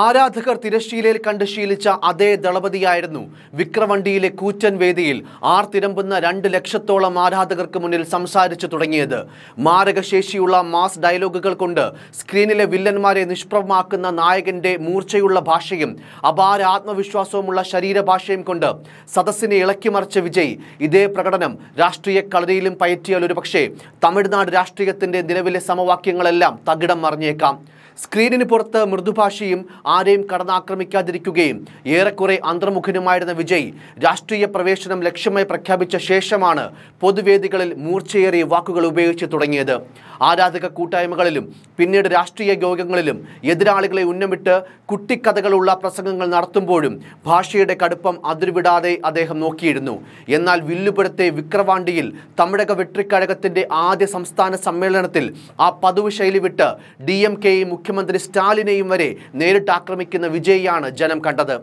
ആരാധകർ തിരശ്ശീലയിൽ കണ്ട് ശീലിച്ച അതേ ദളപതിയായിരുന്നു വിക്രവണ്ടിയിലെ കൂറ്റൻ വേദിയിൽ ആർത്തിരമ്പുന്ന രണ്ട് ലക്ഷത്തോളം ആരാധകർക്ക് മുന്നിൽ സംസാരിച്ചു തുടങ്ങിയത് മാരകശേഷിയുള്ള മാസ് ഡയലോഗുകൾ കൊണ്ട് സ്ക്രീനിലെ വില്ലന്മാരെ നിഷ്പ്രഭമാക്കുന്ന നായകന്റെ മൂർച്ചയുള്ള ഭാഷയും അപാര ആത്മവിശ്വാസവുമുള്ള ശരീരഭാഷയും കൊണ്ട് സദസ്സിനെ ഇളക്കിമറിച്ച വിജയ് ഇതേ പ്രകടനം രാഷ്ട്രീയ കളരിയിലും പയറ്റിയാൽ ഒരുപക്ഷെ തമിഴ്നാട് രാഷ്ട്രീയത്തിന്റെ നിലവിലെ സമവാക്യങ്ങളെല്ലാം തകിടം മറിഞ്ഞേക്കാം സ്ക്രീനിന് പുറത്ത് മൃദുഭാഷയും ആരെയും കടന്നാക്രമിക്കാതിരിക്കുകയും ഏറെക്കുറെ അന്തർമുഖനുമായിരുന്ന വിജയ് രാഷ്ട്രീയ പ്രവേശനം ലക്ഷ്യമായി പ്രഖ്യാപിച്ച ശേഷമാണ് പൊതുവേദികളിൽ മൂർച്ചയേറിയ വാക്കുകൾ ഉപയോഗിച്ച് തുടങ്ങിയത് ആരാധക കൂട്ടായ്മകളിലും പിന്നീട് രാഷ്ട്രീയ യോഗങ്ങളിലും എതിരാളികളെ ഉന്നമിട്ട് കുട്ടിക്കഥകളുള്ള പ്രസംഗങ്ങൾ നടത്തുമ്പോഴും ഭാഷയുടെ കടുപ്പം അതിർവിടാതെ അദ്ദേഹം നോക്കിയിരുന്നു എന്നാൽ വില്ലുപുരത്തെ വിക്രവാണ്ടിയിൽ തമിഴക വെട്രിക്കഴകത്തിൻ്റെ ആദ്യ സംസ്ഥാന സമ്മേളനത്തിൽ ആ പതിവ് ശൈലി വിട്ട് ഡി എം കെയും മുഖ്യമന്ത്രി സ്റ്റാലിനെയും വരെ നേരിട്ട് ആക്രമിക്കുന്ന വിജയിയാണ് ജനം കണ്ടത്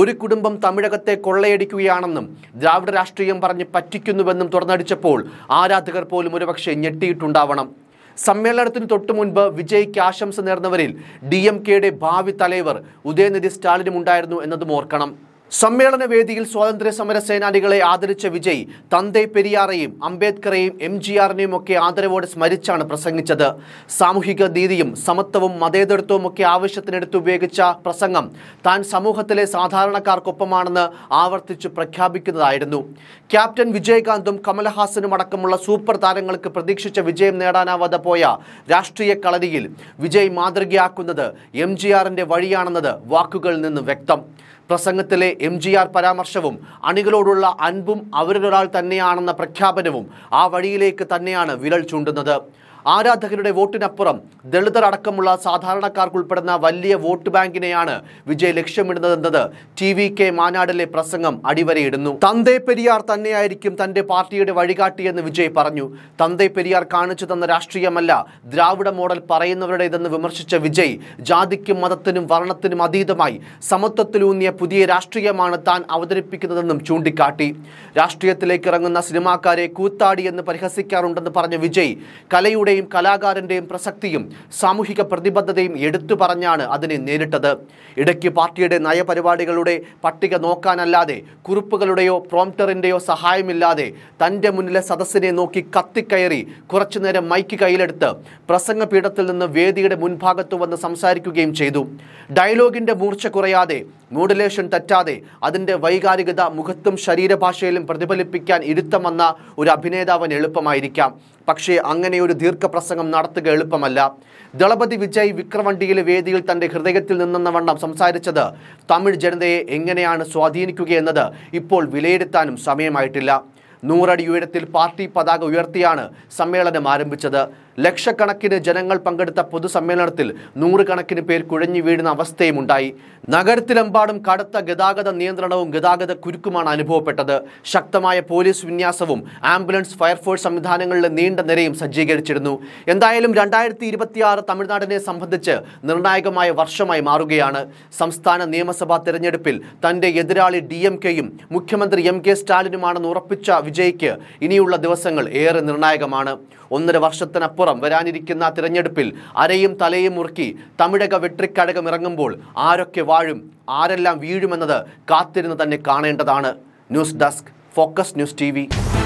ഒരു കുടുംബം തമിഴകത്തെ കൊള്ളയടിക്കുകയാണെന്നും ദ്രാവിഡ രാഷ്ട്രീയം പറഞ്ഞ് പറ്റിക്കുന്നുവെന്നും തുറന്നടിച്ചപ്പോൾ ആരാധകർ പോലും ഒരുപക്ഷെ ഞെട്ടിയിട്ടുണ്ടാവണം സമ്മേളനത്തിന് തൊട്ടു മുൻപ് വിജയ്ക്ക് ആശംസ നേർന്നവരിൽ ഡി എം കെയുടെ ഭാവി തലവർ ഉദയനിധി സ്റ്റാലിനും ഉണ്ടായിരുന്നു എന്നതും ഓർക്കണം സമ്മേളന വേദിയിൽ സ്വാതന്ത്ര്യ സമര സേനാനികളെ ആദരിച്ച വിജയ് തന്തെ പെരിയാറേയും അംബേദ്കറേയും എം ജി ആറിനെയും ഒക്കെ ആദരവോടെ സ്മരിച്ചാണ് പ്രസംഗിച്ചത് സാമൂഹിക നീതിയും സമത്വവും മതേതരത്വവും ഒക്കെ ആവശ്യത്തിനെടുത്ത് ഉപയോഗിച്ച പ്രസംഗം താൻ സമൂഹത്തിലെ സാധാരണക്കാർക്കൊപ്പമാണെന്ന് ആവർത്തിച്ചു പ്രഖ്യാപിക്കുന്നതായിരുന്നു ക്യാപ്റ്റൻ വിജയകാന്തും കമലഹാസനും അടക്കമുള്ള സൂപ്പർ താരങ്ങൾക്ക് പ്രതീക്ഷിച്ച വിജയം നേടാനാവാതെ പോയ രാഷ്ട്രീയ കളരിയിൽ വിജയ് മാതൃകയാക്കുന്നത് എം ജി വഴിയാണെന്നത് വാക്കുകളിൽ നിന്ന് വ്യക്തം പ്രസംഗത്തിലെ എം ജി ആർ പരാമർശവും അണികളോടുള്ള അൻപും അവരിലൊരാൾ തന്നെയാണെന്ന പ്രഖ്യാപനവും ആ വഴിയിലേക്ക് തന്നെയാണ് വിരൽ ചൂണ്ടുന്നത് ആരാധകരുടെ വോട്ടിനപ്പുറം ദളിതർ അടക്കമുള്ള സാധാരണക്കാർക്കുൾപ്പെടുന്ന വലിയ വോട്ട് ബാങ്കിനെയാണ് വിജയ് ലക്ഷ്യമിടുന്നതെന്നത് ടി വി കെ മാനാടിലെ പ്രസംഗം അടിവരയിടുന്നു തന്തേ പെരിയാർ തന്നെയായിരിക്കും തന്റെ പാർട്ടിയുടെ വഴികാട്ടിയെന്ന് വിജയ് പറഞ്ഞു തന്തേ പെരിയാർ കാണിച്ചു തന്ന രാഷ്ട്രീയമല്ല ദ്രാവിഡ മോഡൽ പറയുന്നവരുടേതെന്ന് വിമർശിച്ച വിജയ് ജാതിക്കും മതത്തിനും വർണ്ണത്തിനും അതീതമായി സമത്വത്തിലൂന്നിയ പുതിയ രാഷ്ട്രീയമാണ് താൻ അവതരിപ്പിക്കുന്നതെന്നും ചൂണ്ടിക്കാട്ടി രാഷ്ട്രീയത്തിലേക്ക് ഇറങ്ങുന്ന സിനിമാക്കാരെ കൂത്താടി എന്ന് പരിഹസിക്കാറുണ്ടെന്ന് പറഞ്ഞ വിജയ് കലയുടെ കവിയുടെയും കലാകാരൻ്റെയും പ്രസക്തിയും സാമൂഹിക പ്രതിബദ്ധതയും എടുത്തു പറഞ്ഞാണ് അതിനെ നേരിട്ടത് ഇടയ്ക്ക് പാർട്ടിയുടെ നയപരിപാടികളുടെ പട്ടിക നോക്കാനല്ലാതെ കുറിപ്പുകളുടെയോ പ്രോംപ്റ്ററിൻ്റെയോ സഹായമില്ലാതെ തൻ്റെ മുന്നിലെ സദസ്സിനെ നോക്കി കത്തിക്കയറി കുറച്ചുനേരം മൈക്ക് കയ്യിലെടുത്ത് പ്രസംഗപീഠത്തിൽ നിന്ന് വേദിയുടെ മുൻഭാഗത്തു വന്ന് സംസാരിക്കുകയും ചെയ്തു ഡയലോഗിൻ്റെ മൂർച്ച കുറയാതെ മോഡുലേഷൻ തെറ്റാതെ അതിൻ്റെ വൈകാരികത മുഖത്തും ശരീരഭാഷയിലും പ്രതിഫലിപ്പിക്കാൻ വന്ന ഒരു അഭിനേതാവൻ എളുപ്പമായിരിക്കാം പക്ഷേ അങ്ങനെ ഒരു ദീർഘപ്രസംഗം നടത്തുക എളുപ്പമല്ല ദളപതി വിജയ് വിക്രവണ്ടിയിലെ വേദിയിൽ തൻ്റെ ഹൃദയത്തിൽ നിന്നെന്ന വണ്ണം സംസാരിച്ചത് തമിഴ് ജനതയെ എങ്ങനെയാണ് സ്വാധീനിക്കുകയെന്നത് ഇപ്പോൾ വിലയിരുത്താനും സമയമായിട്ടില്ല നൂറടി ഉയരത്തിൽ പാർട്ടി പതാക ഉയർത്തിയാണ് സമ്മേളനം ആരംഭിച്ചത് ലക്ഷക്കണക്കിന് ജനങ്ങൾ പങ്കെടുത്ത പൊതുസമ്മേളനത്തിൽ നൂറുകണക്കിന് പേർ കുഴഞ്ഞു വീഴുന്ന അവസ്ഥയും ഉണ്ടായി നഗരത്തിലെമ്പാടും കടുത്ത ഗതാഗത നിയന്ത്രണവും ഗതാഗത കുരുക്കുമാണ് അനുഭവപ്പെട്ടത് ശക്തമായ പോലീസ് വിന്യാസവും ആംബുലൻസ് ഫയർഫോഴ്സ് സംവിധാനങ്ങളിലെ നീണ്ട നിരയും സജ്ജീകരിച്ചിരുന്നു എന്തായാലും രണ്ടായിരത്തി ഇരുപത്തിയാറ് തമിഴ്നാടിനെ സംബന്ധിച്ച് നിർണായകമായ വർഷമായി മാറുകയാണ് സംസ്ഥാന നിയമസഭാ തെരഞ്ഞെടുപ്പിൽ തന്റെ എതിരാളി ഡി എം കെയും മുഖ്യമന്ത്രി എം കെ സ്റ്റാലിനുമാണെന്ന് ഉറപ്പിച്ച വിജയ്ക്ക് ഇനിയുള്ള ദിവസങ്ങൾ ഏറെ നിർണായകമാണ് ഒന്നര വർഷത്തിനപ്പുറം മലപ്പുറം വരാനിരിക്കുന്ന തിരഞ്ഞെടുപ്പിൽ അരയും തലയും മുറുക്കി തമിഴക വെട്രിക്കഴകം ഇറങ്ങുമ്പോൾ ആരൊക്കെ വാഴും ആരെല്ലാം വീഴുമെന്നത് കാത്തിരുന്ന് തന്നെ കാണേണ്ടതാണ് news desk focus news T